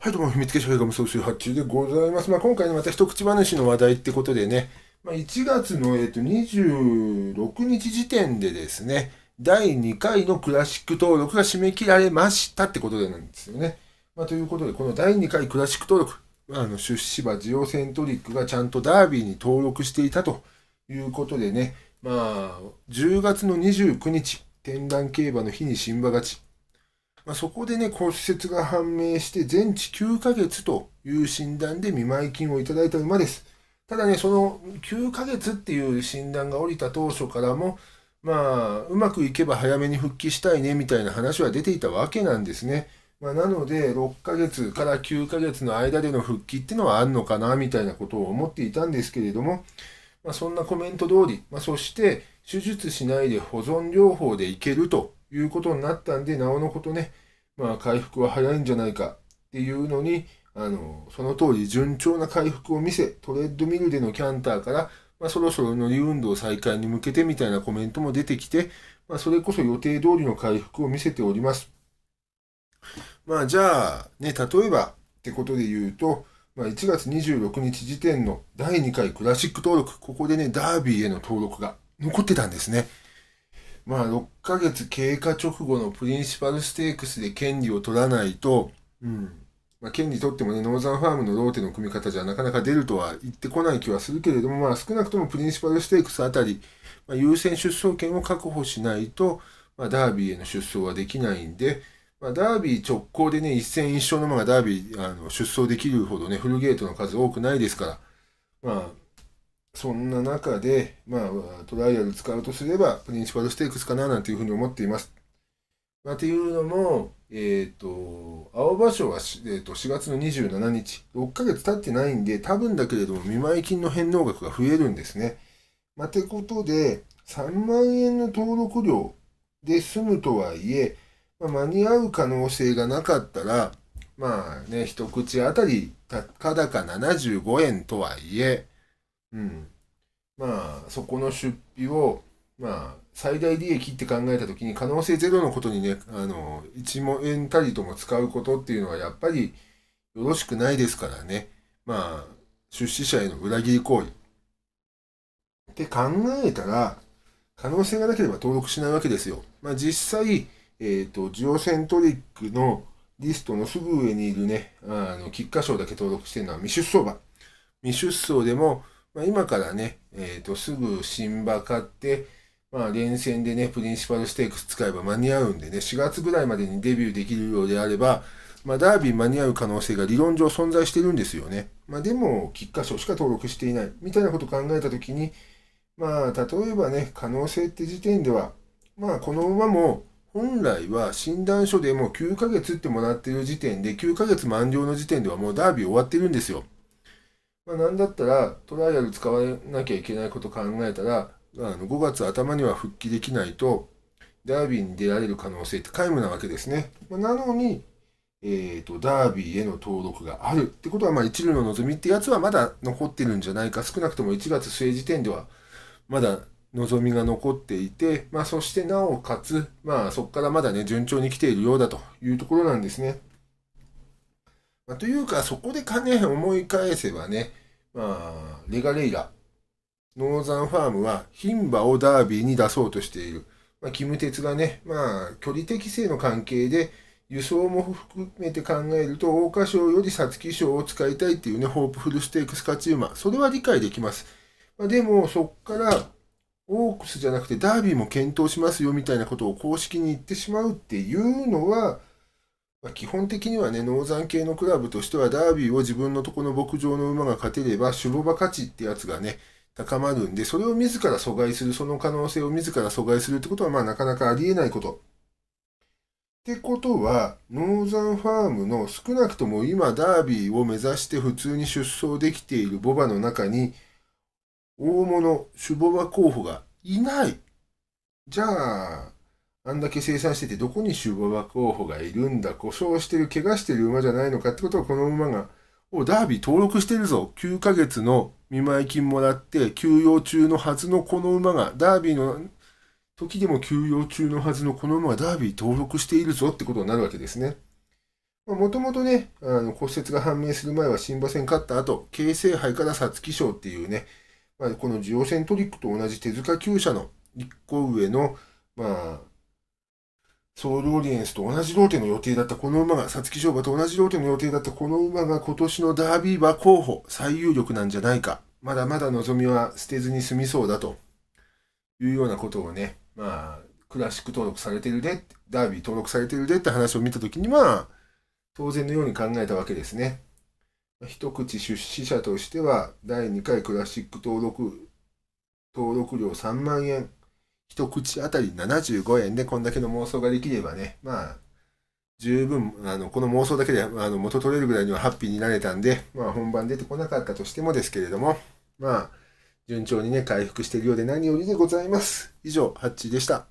はい、どうも、秘密結社映画無双集発注でございます。まあ、今回ね、また一口話の話題ってことでね、まあ、1月の、えっと、26日時点でですね、第2回のクラシック登録が締め切られましたってことでなんですよね。まあ、ということで、この第2回クラシック登録、あの、出資場ジオセントリックがちゃんとダービーに登録していたということでね、まあ、10月の29日、天覧競馬の日に新馬勝ち、まあ、そこでね、骨折が判明して全治9ヶ月という診断で見舞い金をいただいた馬です。ただね、その9ヶ月っていう診断が下りた当初からも、まあ、うまくいけば早めに復帰したいねみたいな話は出ていたわけなんですね。まあ、なので、6ヶ月から9ヶ月の間での復帰ってのはあるのかな、みたいなことを思っていたんですけれども、まあ、そんなコメント通り、まあ、そして、手術しないで保存療法でいけるということになったんで、なおのことね、まあ、回復は早いんじゃないかっていうのに、あの、その当時順調な回復を見せ、トレッドミルでのキャンターから、まあ、そろそろ乗り運動再開に向けてみたいなコメントも出てきて、まあ、それこそ予定通りの回復を見せております。まあ、じゃあ、ね、例えばってことで言うと、まあ、1月26日時点の第2回クラシック登録、ここでね、ダービーへの登録が残ってたんですね。まあ、6ヶ月経過直後のプリンシパルステークスで権利を取らないと、うん。まあ、権利取ってもね、ノーザンファームのローテの組み方じゃなかなか出るとは言ってこない気はするけれども、まあ、少なくともプリンシパルステークスあたり、まあ、優先出走権を確保しないと、まあ、ダービーへの出走はできないんで、まあ、ダービー直行でね、一戦一勝のままダービーあの出走できるほどね、フルゲートの数多くないですから、まあ、そんな中で、まあ、トライアル使うとすれば、プリンシパルステークスかななんていうふうに思っています。まあ、とていうのも、えっ、ー、と、青葉賞は、えーと、4月の27日、6ヶ月経ってないんで、多分だけれども、見舞金の返納額が増えるんですね。まあ、てことで、3万円の登録料で済むとはいえ、まあ、間に合う可能性がなかったら、まあね、一口あたり、たかだか75円とはいえ、うん、まあそこの出費を、まあ、最大利益って考えた時に可能性ゼロのことにねあの1万円たりとも使うことっていうのはやっぱりよろしくないですからねまあ出資者への裏切り行為って考えたら可能性がなければ登録しないわけですよ。まあ、実際、えっ、ー、と、ジオセントリックのリストのすぐ上にいるね、あの、菊花賞だけ登録してるのは未出走馬。未出走でも、まあ、今からね、えー、とすぐ新馬買って、まあ、連戦でね、プリンシパルステークス使えば間に合うんでね、4月ぐらいまでにデビューできるようであれば、まあ、ダービー間に合う可能性が理論上存在してるんですよね。まあ、でも、菊花賞しか登録していない、みたいなことを考えたときに、まあ、例えばね、可能性って時点では、まあ、この馬も、本来は診断書でもう9ヶ月ってもらってる時点で、9ヶ月満了の時点ではもうダービー終わってるんですよ。まあ、なんだったらトライアル使わなきゃいけないこと考えたらあの5月頭には復帰できないとダービーに出られる可能性って皆無なわけですね、まあ、なのに、えーと、とダービーへの登録があるってことは、まあ、一流の望みってやつはまだ残ってるんじゃないか少なくとも1月末時点ではまだ望みが残っていて、まあ、そしてなおかつ、まあ、そこからまだね順調に来ているようだというところなんですね。まあ、というか、そこでかね、思い返せばね、まあ、レガレイラ、ノーザンファームは牝馬をダービーに出そうとしている。まあ、キム鉄がね、まあ、距離適正の関係で、輸送も含めて考えると、桜花賞より皐月賞を使いたいっていうね、ホープフルステークス勝ち馬、それは理解できます。まあ、でも、そっから、オークスじゃなくてダービーも検討しますよみたいなことを公式に言ってしまうっていうのは、まあ、基本的にはね、ノーザン系のクラブとしては、ダービーを自分のとこの牧場の馬が勝てれば、ュボ馬価値ってやつがね、高まるんで、それを自ら阻害する、その可能性を自ら阻害するってことは、まあなかなかありえないこと。ってことは、ノーザンファームの少なくとも今ダービーを目指して普通に出走できているボバの中に、大物、シュボバ候補がいない。じゃあ、あんだけ生産しててどこに守護馬候補がいるんだ故障してる怪我してる馬じゃないのかってことはこの馬がおダービー登録してるぞ9ヶ月の見舞い金もらって休養中のはずのこの馬がダービーの時でも休養中のはずのこの馬がダービー登録しているぞってことになるわけですね。もともとね、あの骨折が判明する前は新馬戦勝った後、京成杯から皐月賞っていうね、まあ、この需要戦トリックと同じ手塚厩舎の1個上の、まあ、ソウルオリエンスと同じローテの予定だったこの馬が、皐月賞馬と同じローテの予定だったこの馬が今年のダービー馬候補最有力なんじゃないか。まだまだ望みは捨てずに済みそうだというようなことをね、まあ、クラシック登録されてるで、ダービー登録されてるでって話を見たときには、当然のように考えたわけですね。一口出資者としては、第2回クラシック登録、登録料3万円、一口あたり75円でこんだけの妄想ができればね、まあ、十分、あの、この妄想だけで、あの、元取れるぐらいにはハッピーになれたんで、まあ、本番出てこなかったとしてもですけれども、まあ、順調にね、回復しているようで何よりでございます。以上、ハッチーでした。